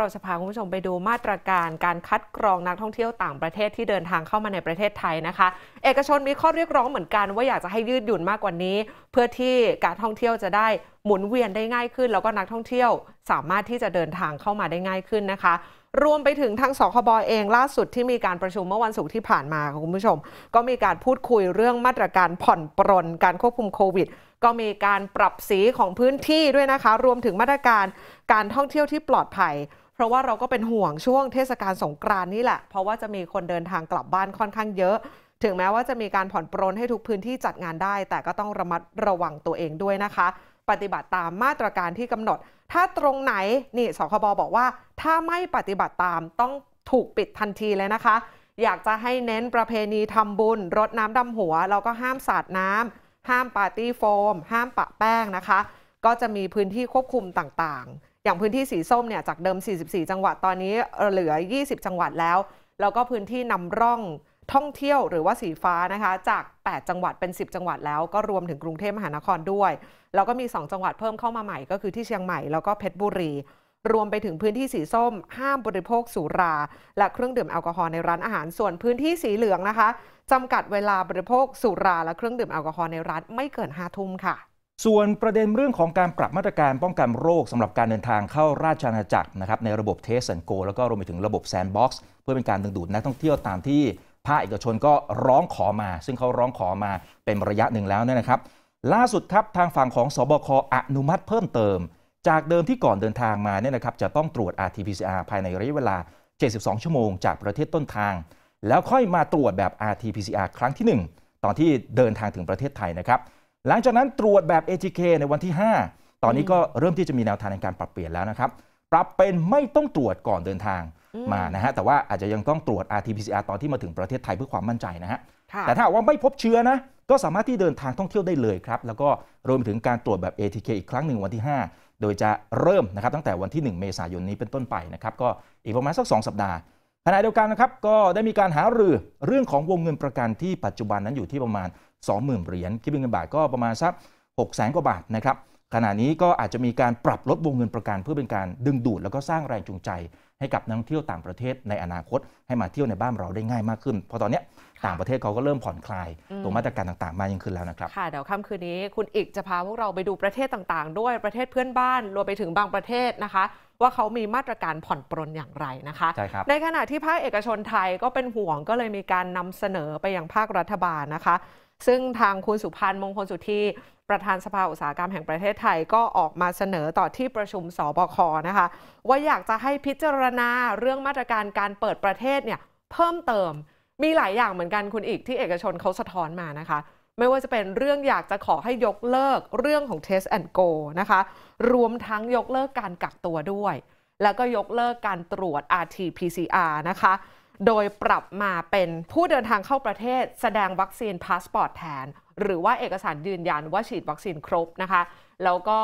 เราจะพาคุณผู้ชมไปดูมาตรการการคัดกรองนักท่องเที่ยวต่างประเทศที่เดินทางเข้ามาในประเทศไทยนะคะ เอกชนมีข้อเรียกร้องเหมือนกัน ว่าอยากจะให้ยืดหยุ่นมากกว่านี้ เพื่อที่การท่องเที่ยวจะได้หมุนเวียนได้ง่ายขึ้น แล้วก็นักท่องเที่ยวสามารถที่จะเดินทางเข้ามาได้ง่ายขึ้นนะคะ รวมไปถึงทางสคบอเอง ล่าสุดที่มีการประชุมเมื่อวันศุกร์ที่ผ่านมาคุณผู้ชมก็มีการพูดคุยเรื่องมาตรการผ่อนปรนการควบคุมโควิดก็มีการปรับสีของพื้นที่ด้วยนะคะ รวมถึงมาตรการการท่องเที่ยวที่ปลอดภัยเพราะว่าเราก็เป็นห่วงช่วงเทศกาลสงกรานนี่แหละ เพราะว่าจะมีคนเดินทางกลับบ้านค่อนข้างเยอะ ถึงแม้ว่าจะมีการผ่อนปรนให้ทุกพื้นที่จัดงานได้ แต่ก็ต้องระมัดระวังตัวเองด้วยนะคะ ปฏิบัติตามมาตรการที่กำหนด ถ้าตรงไหนนี่สคบบอกว่า ถ้าไม่ปฏิบัติตามต้องถูกปิดทันทีเลยนะคะ อยากจะให้เน้นประเพณีทำบุญรดน้ำดำหัวแล้วก็ห้ามสาดน้ำห้ามปาร์ตี้โฟม ห้ามปะแป้งนะคะ ก็จะมีพื้นที่ควบคุมต่างๆอย่างพื้นที่ สีส้มเนี่ยจากเดิม 44 จังหวัดตอนนี้เหลือ 20 จังหวัดแล้ว แล้วก็พื้นที่นำร่องท่องเที่ยวหรือว่าสีฟ้านะคะ จาก 8 จังหวัดเป็น 10 จังหวัดแล้ว ก็รวมถึงกรุงเทพมหานครด้วย แล้วก็มี 2 จังหวัดเพิ่มเข้ามาใหม่ ก็คือที่เชียงใหม่แล้วก็เพชรบุรี รวมไปถึงพื้นที่สีส้ม ห้ามบริโภคสุราและเครื่องดื่มแอลกอฮอล์ในร้านอาหารส่วน พื้นที่สีเหลืองนะคะจำกัดเวลาบริโภคสุราและเครื่องดื่มแอลกอฮอล์ในร้านไม่เกิน5ทุ่มค่ะส่วนประเด็นเรื่องของการปรับมาตรการป้องกันโรคสำหรับการเดินทางเข้าราชอาณาจักรนะครับในระบบเทสแอนโกแล้วก็รวมไปถึงระบบแซนด์บ็อกซ์เพื่อเป็นการดึงดูดนักท่องเที่ยวตามที่ภาคเอกชนก็ร้องขอมา ซึ่งเขาร้องขอมาเป็นระยะหนึ่งแล้วนะครับ ล่าสุดครับทางฝั่งของสบคอนุมัติเพิ่มเติม จากเดิมที่ก่อนเดินทางมาเนี่ยนะครับจะต้องตรวจ RT-PCR ภายในระยะเวลา 72 ชั่วโมงจากประเทศต้นทาง แล้วค่อยมาตรวจแบบ RT-PCR ครั้งที่ 1 ตอนที่เดินทางถึงประเทศไทยนะครับหลังจากนั้นตรวจแบบ ATK ในวันที่ 5 ตอนนี้ก็เริ่มที่จะมีแนวทางในการปรับเปลี่ยนแล้วนะครับ ปรับเป็นไม่ต้องตรวจก่อนเดินทางมานะฮะ แต่ว่าอาจจะยังต้องตรวจ RT-PCR ตอนที่มาถึงประเทศไทยเพื่อความมั่นใจนะฮะ แต่ถ้าว่าไม่พบเชื้อนะ ก็สามารถที่เดินทางท่องเที่ยวได้เลยครับ แล้วก็รวมถึงการตรวจแบบ ATK อีกครั้งหนึ่งวันที่5 โดยจะเริ่มนะครับตั้งแต่วันที่ 1 เมษายนนี้เป็นต้นไปนะครับ ก็อีกประมาณสัก2 สัปดาห์ขณะเดียวกันนะครับ ก็ได้มีการหารือเรื่องของวงเงินประกันที่ปัจจุบันนั้นอยู่ที่ประมาณ20,000เหรียญคิดเป็นเงินบาทก็ประมาณสัก6 0 0 0นกว่าบาทนะครับขณะนี้ก็อาจจะมีการปรับลดวงเงินประกันเพื่อเป็นการดึงดูดแล้วก็สร้างแรงจูงใจให้กับนักท่องเที่ยวต่างประเทศในอนาคตให้มาเที่ยวในบ้านเราได้ง่ายมากขึ้นเพราะตอนนี้ต่างประเทศเขาก็เริ่มผ่อนคลายตัวมาตรการต่างๆมายิ่งขึ้นแล้วนะครับค่ะเดี๋ยวค่ำคืนนี้คุณอีกจะพาพวกเราไปดูประเทศต่างๆ ด้วยประเทศเพื่อนบ้านรวมไปถึงบางประเทศนะคะ ว่าเขามีมาตรการผ่อนปรนอย่างไรนะคะใช่ครับในขณะที่ภาคเอกชนไทยก็เป็นห่วงก็เลยมีการนำเสนอไปอยังภาครัฐบาลนะคะซึ่งทางคุณสุพันธ์มงคลสุธี ประธานสภาอุตสาหกรรมแห่งประเทศไทย ก็ออกมาเสนอต่อที่ประชุมสบคนะคะ ว่าอยากจะให้พิจารณาเรื่องมาตรการการเปิดประเทศเนี่ยเพิ่มเติม มีหลายอย่างเหมือนกันคุณอีกที่เอกชนเขาสะท้อนมานะคะไม่ว่าจะเป็นเรื่องอยากจะขอให้ยกเลิกเรื่องของ Test and Go นะคะรวมทั้งยกเลิกการกักตัวด้วย แล้วก็ยกเลิกการตรวจ RT-PCR นะคะโดยปรับมาเป็นผู้เดินทางเข้าประเทศ แสดงวัคซีนพาสปอร์ตแทน หรือว่าเอกสารยืนยันว่าฉีดวัคซีนครบนะคะแล้วก็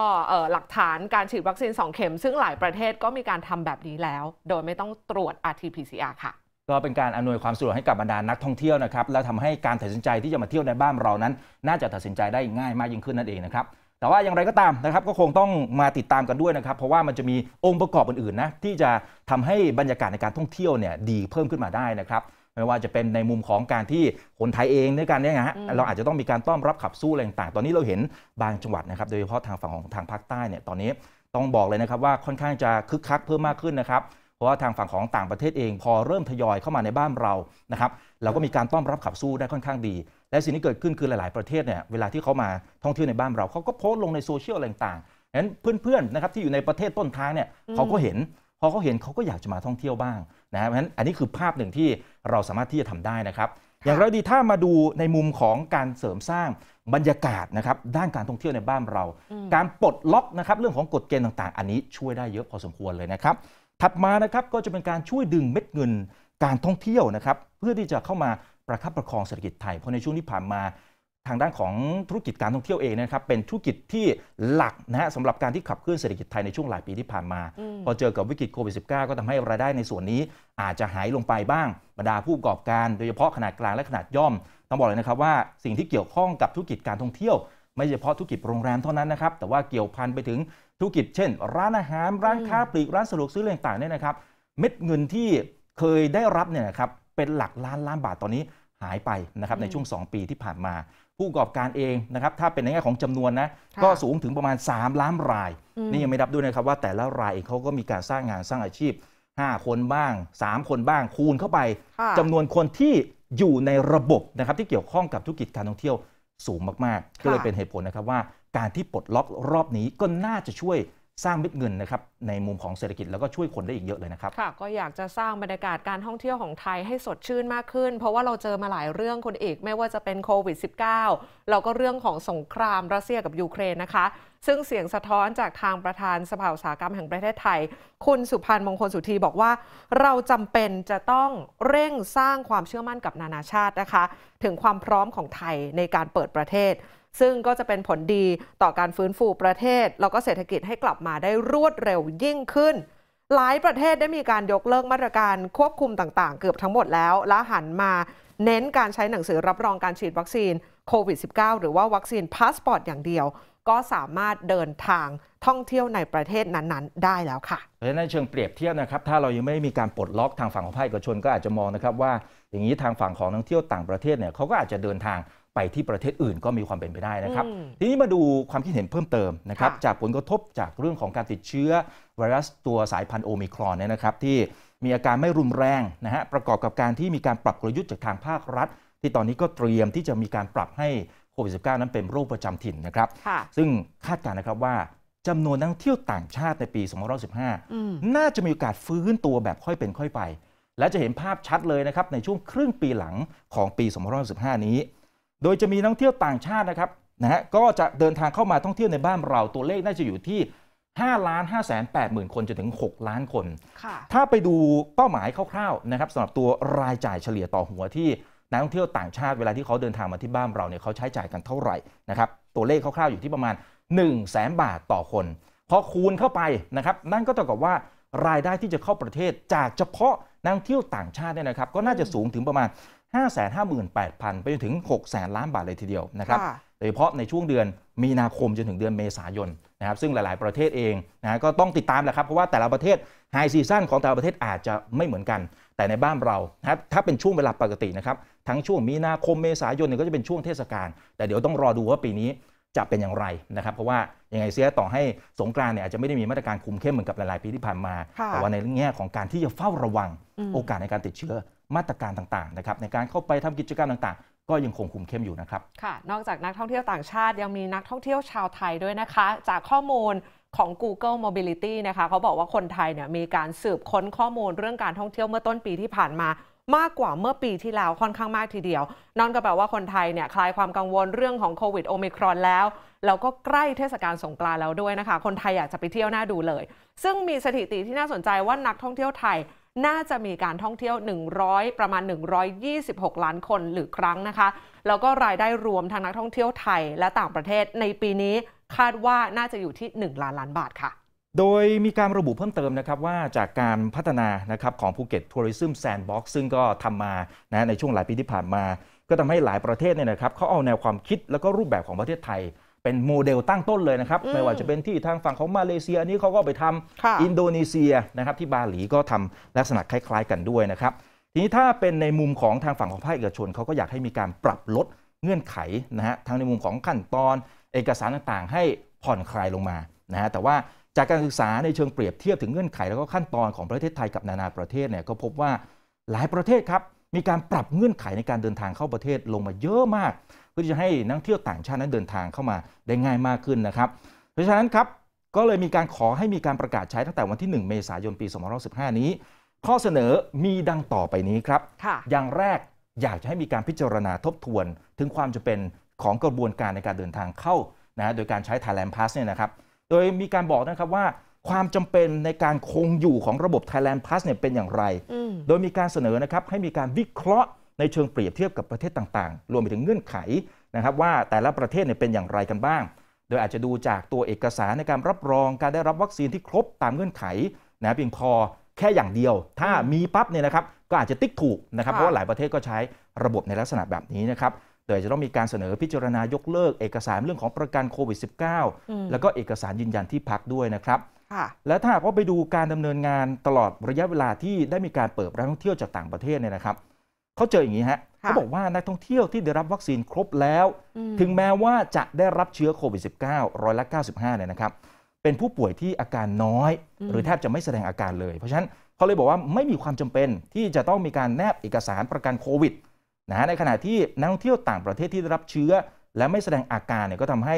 หลักฐานการฉีดวัคซีน2เข็ม ซึ่งหลายประเทศก็มีการทำแบบนี้แล้วโดยไม่ต้องตรวจ RT-PCR ค่ะ ก็เป็นการอำนวยความสะดวกให้กับบรรดานักท่องเที่ยวนะครับและทำาให้การตัดสินใจที่จะมาเที่ยวในบ้านเรานั้น น่าจะตัดสินใจได้ง่ายมากยิ่งขึ้นนั่นเองนะครับแต่ว่าอย่างไรก็ตามนะครับก็คงต้องมาติดตามกันด้วยนะครับ เพราะว่ามันจะมีองค์ประกอบอื่นๆนะที่จะทำให้บรรยากาศในการท่องเที่ยวเนี่ยดีเพิ่มขึ้นมาได้นะครับไม่ว่าจะเป็นในมุมของการที่คนไทยเองด้วยกันเนี่ยฮะเราอาจจะต้องมีการต้อนรับขับสู้อะไรต่างๆ ตอนนี้เราเห็นบางจังหวัดนะครับโดยเฉพาะทางฝั่งของทางภาคใต้เนี่ยตอนนี้ต้องบอกเลยนะครับ ว่าค่อนข้างจะคึกคักเพิ่มมากขึ้นนะครับราะว่าทางฝั่งของต่างประเทศเองพอเริ่มทยอยเข้ามาในบ้านเรานะครับเราก็มีการต้อนรับขับสู้ได้ค่อนข้างดี และสิ่งที่เกิดขึ้นคือหลายๆประเทศเนี่ยเวลาที่เขามาท่องเที่ยวในบ้านเราเขาก็โพสต์ลงในโซเชียลต่างๆนั้นเพื่อนๆนะครับที่อยู่ในประเทศต้นทางเนี่ยเขาก็เห็น พอเขาเห็นเขาก็อยากจะมาท่องเที่ยวบ้างนะเพราะฉะนั้นอันนี้คือภาพหนึ่งที่เราสามารถที่จะทำได้นะครับ อย่างไรดีถ้ามาดูในมุมของการเสริมสร้างบรรยากาศนะครับด้านการท่องเที่ยวในบ้านเรา การปลดล็อกนะครับเรื่องของกฎเกณฑ์ต่าง ๆ อันนี้ช่วยได้เยอะพอสมควรเลยนะครับถัดมานะครับก็จะเป็นการช่วยดึงเม็ดเงินการท่องเที่ยวนะครับเพื่อที่จะเข้ามาประคับประคองเศรษฐกิจไทยเพราะในช่วงที่ผ่านมาทางด้านของธุรกิจการท่องเที่ยวเองนะครับเป็นธุรกิจที่หลักนะฮะสำหรับการที่ขับเคลื่อนเศรษฐกิจไทยในช่วงหลายปีที่ผ่านมาพอเจอกับวิกฤตโควิดสิก็ทำให้รายได้ในส่วนนี้อาจจะหายลงไปบ้างบรรดาผู้ประกอบการโดยเฉพาะขนาดกลางและขนาดย่อมต้องบอกเลยนะครับว่าสิ่งที่เกี่ยวข้องกับธุรกิจการท่องเที่ยวไม่เฉพาะธุรกิจโรงแรมเท่านั้นนะครับ แต่ว่าเกี่ยวพันไปถึงธุรกิจเช่น ร้านอาหารร้านค้าปลีก ร้านสะดวกซื้ออต่างๆเนี่ยนะครับ เม็ดเงินที่เคยได้รับเนี่ยนะครับเป็นหลักล้านล้านบาทตอนนี้หายไปนะครับในช่วง 2 ปีที่ผ่านมา ผู้ประกอบการเองนะครับถ้าเป็นในแง่ของจำนวนนะก็สูงถึงประมาณ 3 ล้านราย นี่ยังไม่รับด้วยนะครับว่าแต่ละรายเองเขาก็มีการสร้างงานสร้างอาชีพ 5 คนบ้าง 3 คนบ้างคูณเข้าไป จำนวนคนที่อยู่ในระบบนะครับที่เกี่ยวข้องกับธุรกิจการท่องเที่ยวสูงมากๆ ก็เลยเป็นเหตุผลนะครับว่าการที่ปลดล็อกรอบนี้ ก็น่าจะช่วยสร้างเม็ดเงินนะครับในมุมของเศรษฐกิจแล้วก็ช่วยคนได้อีกเยอะเลยนะครับค่ะก็อยากจะสร้างบรรยากาศการท่องเที่ยวของไทยให้สดชื่นมากขึ้น เพราะว่าเราเจอมาหลายเรื่องคนเอกไม่ว่าจะเป็นโควิด -19 เร้ก็เรื่องของสงครามรัสเซียกับยูเครนนะคะ ซึ่งเสียงสะท้อนจากทางประธานสภาอุตสาหกรรมแห่งประเทศไทยคุณสุพันธ์มงคลสุธีบอกว่า เราจำเป็นจะต้องเร่งสร้างความเชื่อมั่นกับนานาชาตินะคะ ถึงความพร้อมของไทยในการเปิดประเทศซึ่งก็จะเป็นผลดีต่อการฟื้นฟูประเทศ แล้วก็เศรษฐกิจให้กลับมาได้รวดเร็วยิ่งขึ้น หลายประเทศได้มีการยกเลิกมาตรการควบคุมต่าง ๆ เกือบทั้งหมดแล้ว และหันมาเน้นการใช้หนังสือรับรองการฉีดวัคซีนโควิด -19 หรือว่าวัคซีนพาสปอร์ตอย่างเดียว ก็สามารถเดินทางท่องเที่ยวในประเทศนั้นๆ ได้แล้วค่ะเพราะฉะนั้นเชิงเปรียบเทียบนะครับถ้าเรายังไม่มีการปลดล็อกทางฝั่งของภาคเอกชนก็อาจจะมองนะครับว่า อย่างนี้ทางฝั่งของนักเที่ยวต่างประเทศเนี่ยเขาก็อาจจะเดินทางไปที่ประเทศอื่นก็มีความเป็นไปได้นะครับ ทีนี้มาดูความคิดเห็นเพิ่มเติมนะครับ จากผลกระทบจากเรื่องของการติดเชื้อไวรัสตัวสายพันธุ์โอมิครอนเนี่ยนะครับ ที่มีอาการไม่รุนแรงนะฮะประกอบกับการที่มีการปรับกลยุทธ์จากทางภาครัฐที่ตอนนี้ก็เตรียมที่จะมีการปรับให้โควิด -19 นั้นเป็นโรคประจำถิ่นนะครับซึ่งคาดการณ์นะครับว่าจำนวนนักเที่ยวต่างชาติในปี2015น่าจะมีโอกาสฟื้นตัวแบบค่อยเป็นค่อยไป และจะเห็นภาพชัดเลยนะครับในช่วงครึ่งปีหลังของปี2015นี้โดยจะมีนักท่องเที่ยวต่างชาตินะครับนะฮะก็จะเดินทางเข้ามาท่องเที่ยวในบ้านเรา ตัวเลขน่าจะอยู่ที่ 5 ล้าน5แสน8หมื่นคนจนถึง6 ล้านคน ถ้าไปดูเป้าหมายคร่าวๆนะครับสำหรับตัวรายจ่ายเฉลี่ยต่อหัวที่นักท่องเที่ยวต่างชาติเวลาที่เขาเดินทางมาที่บ้านเราเนี่ยเขาใช้จ่ายกันเท่าไหร่นะครับตัวเลขคร่าวๆ อยู่ที่ประมาณ 1 0 0 0 0แสนบาทต่อคนพอคูณเข้าไปนะครับนั่นก็เท่ากับว่ารายได้ที่จะเข้าประเทศ จากเฉพาะนักท่องเที่ยวต่างชาติเนี่ยนะครับก็น่าจะสูงถึงประมาณ558,000 ไปจนถึง6 0แสนล้านบาทเลยทีเดียวนะครับโดยเฉพาะในช่วงเดือนมีนาคมจนถึงเดือนเมษายนนะครับ ซึ่งหลาย ๆ ประเทศเองนะก็ต้องติดตามแหละครับ เพราะว่าแต่ละประเทศไฮซีซั่นของแต่ละประเทศอาจจะไม่เหมือนกัน แต่ในบ้านเรานะรถ้าเป็นช่วงเวลาปกตินะครับ ทั้งช่วงมีนาคมเมษายนเนี่ยก็จะเป็นช่วงเทศกาลแต่เดี๋ยวต้องรอดูว่าปีนี้จะเป็นอย่างไรนะครับ เพราะว่ายังไงเสียต่อให้สงกรานเนี่ยอาจจะไม่ได้มีมาตรการคุมเข้มเหมือนกับหลาย ๆ ปีที่ผ่านมาแต่ว่าในแง่ของการที่จะเฝ้าระวังโอกาสในการติดเชื้อมาตรการต่างๆนะครับในการเข้าไปทำกิจกรรมต่าง ๆ ก็ยังคงคุมเข้มอยู่นะครับค่ะนอกจากนักท่องเที่ยวต่างชาติยังมีนักท่องเที่ยวชาวไทยด้วยนะคะ จากข้อมูลของ Google Mobility นะคะเขาบอกว่าคนไทยเนี่ยมีการสืบค้นข้อมูลเรื่องการท่องเที่ยวเมื่อต้นปีที่ผ่านมา มากกว่าเมื่อปีที่แล้วค่อนข้างมากทีเดียวนั่นก็แปลว่าคนไทยเนี่ยคลายความกังวลเรื่องของโควิดโอมิครอนแล้วแล้วก็ใกล้เทศกาลสงกรานต์แล้วด้วยนะคะคนไทยอยากจะไปเที่ยวหน้าดูเลย ซึ่งมีสถิติที่น่าสนใจว่านักท่องเที่ยวไทยน่าจะมีการท่องเที่ยว 100 ประมาณ 126 ล้านคนหรือครั้งนะคะ แล้วก็รายได้รวมทางนักท่องเที่ยวไทยและต่างประเทศในปีนี้คาดว่าน่าจะอยู่ที่ 1 ล้านล้านบาทค่ะ โดยมีการระบุเพิ่มเติมนะครับว่าจากการพัฒนานะครับของภูเก็ตทัวริซึมแซนด์บ็อกซ์ซึ่งก็ทำมานะในช่วงหลายปีที่ผ่านมา ก็ทำให้หลายประเทศเนี่ยนะครับเขาเอาแนวความคิดแล้วก็รูปแบบของประเทศไทยเป็นโมเดลตั้งต้นเลยนะครับไม่ว่าจะเป็นที่ทางฝั่งของมาเลเซียนี้เขาก็ไปทำอินโดนีเซียนะครับที่บาหลีก็ทำลักษณะคล้ายๆ กันด้วยนะครับทีนี้ถ้าเป็นในมุมของทางฝั่งของภาคเอกชน เขาก็อยากให้มีการปรับลดเงื่อนไขนะฮะทั้งในมุมของขั้นตอน เอกสารต่างๆ ให้ผ่อนคลายลงมานะฮะแต่ว่าจากการศึกษาในเชิงเปรียบเทียบถึงเงื่อนไขแล้วก็ขั้นตอนของประเทศไทยกับนานาประเทศเนี่ยก็พบว่าหลายประเทศครับมีการปรับเงื่อนไขในการเดินทางเข้าประเทศลงมาเยอะมากเพื่อที่จะให้นักเที่ยวต่างชาตินั้นเดินทางเข้ามาได้ง่ายมากขึ้นนะครับเพราะฉะนั้นครับก็เลยมีการขอให้มีการประกาศใช้ตั้งแต่วันที่ 1 เมษายน ปี 2515นี้ ข้อเสนอมีดังต่อไปนี้ครับอย่างแรกอยากจะให้มีการพิจารณาทบทวน ถึงความจำเป็นของกระบวนการในการเดินทางเข้านะโดยการใช้ Thailand Pass เนี่ยนะครับโดยมีการบอกนะครับว่า ความจำเป็นในการคงอยู่ของระบบ Thailand Pass เนี่ยเป็นอย่างไร โดยมีการเสนอนะครับให้มีการวิเคราะห์ในเชิงเปรียบเทียบกับประเทศต่างๆ รวมไปถึงเงื่อนไขนะครับ ว่าแต่ละประเทศเนี่ยเป็นอย่างไรกันบ้าง โดยอาจจะดูจากตัวเอกสารในการรับรองการได้รับวัคซีนที่ครบตามเงื่อนไขนะเพียงพอแค่อย่างเดียว ถ้ามีปั๊บเนี่ยนะครับ ก็อาจจะติ๊กถูกนะครับเพราะว่าหลายประเทศก็ใช้ระบบในลักษณะแบบนี้นะครับโดยจะต้องมีการเสนอพิจารณายกเลิกเอกสารเรื่องของประกันโควิด -19 แล้วก็เอกสารยืนยันที่พักด้วยนะครับและถ้าหากว่าไปดูการดำเนินงานตลอดระยะเวลาที่ได้มีการเปิดรับนักท่องเที่ยวจากต่างประเทศเนี่ยนะครับเขาเจออย่างนี้ฮะเขาบอกว่านักท่องเที่ยวที่ได้รับวัคซีนครบแล้วถึงแม้ว่าจะได้รับเชื้อโควิด -19 ร้อยละ95เนี่ยนะครับ เป็นผู้ป่วยที่อาการน้อย หรือแทบจะไม่แสดงอาการเลย เพราะฉะนั้นเขาเลยบอกว่าไม่มีความจำเป็นที่จะต้องมีการแนบเอกสารประกันโควิดนะฮะในขณะที่นักท่องเที่ยวต่างประเทศที่ได้รับเชื้อและไม่แสดงอาการเนี่ยก็ทำให้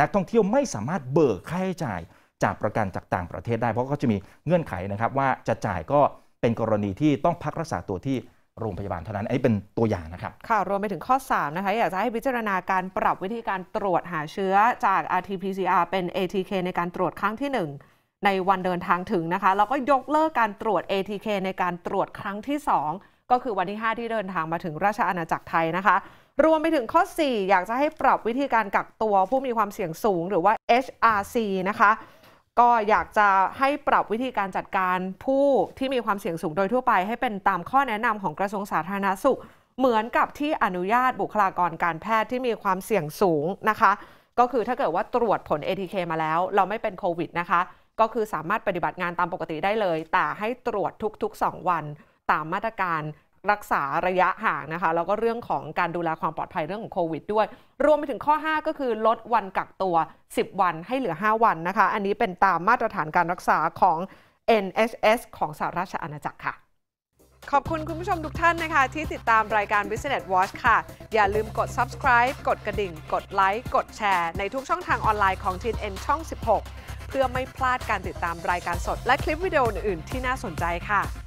นักท่องเที่ยวไม่สามารถเบิกค่าใช้จ่าย จากประกันจากต่างประเทศได้ เพราะก็จะมีเงื่อนไขนะครับ ว่าจะจ่ายก็เป็นกรณีที่ต้องพักรักษาตัวที่โรงพยาบาลเท่านั้นไอ้เป็นตัวอย่างนะครับ ค่ะรวมไปถึงข้อ3นะคะ อยากจะให้พิจารณาการปรับวิธีการตรวจหาเชื้อจาก RT-PCR เป็น ATK ในการตรวจครั้งที่ 1 ในวันเดินทางถึงนะคะแล้วก็ยกเลิกการตรวจ ATK ในการตรวจครั้งที่ 2 ก็คือวันที่ 5 ที่เดินทางมาถึงราชอาณาจักรไทยนะคะ รวมไปถึงข้อ 4 อยากจะให้ปรับวิธีการกักตัวผู้มีความเสี่ยงสูงหรือว่า HRC นะคะก็อยากจะให้ปรับวิธีการจัดการผู้ที่มีความเสี่ยงสูงโดยทั่วไป ให้เป็นตามข้อแนะนำของกระทรวงสาธารณสุข เหมือนกับที่อนุญาตบุคลากรการแพทย์ที่มีความเสี่ยงสูงนะคะ ก็คือถ้าเกิดว่าตรวจผล ATK มาแล้ว เราไม่เป็นโควิดนะคะก็คือสามารถปฏิบัติงานตามปกติได้เลย แต่ให้ตรวจทุกๆ 2 วันตามมาตรการรักษาระยะห่างนะคะ แล้วก็เรื่องของการดูแลความปลอดภัยเรื่องของโควิดด้วย รวมไปถึงข้อ 5 ก็คือลดวันกักตัว 10 วันให้เหลือ 5 วันนะคะ อันนี้เป็นตามมาตรฐานการรักษาของ NHS ของสหราชอาณาจักรค่ะ ขอบคุณคุณผู้ชมทุกท่านนะคะ ที่ติดตามรายการ Business Watch ค่ะ อย่าลืมกด subscribe กดกระดิ่ง กดไลค์กดแชร์ในทุกช่องทางออนไลน์ของทีนเอ็นช่อง 16 เพื่อไม่พลาดการติดตามรายการสด และคลิปวิดีโออื่น ๆ ที่น่าสนใจค่ะ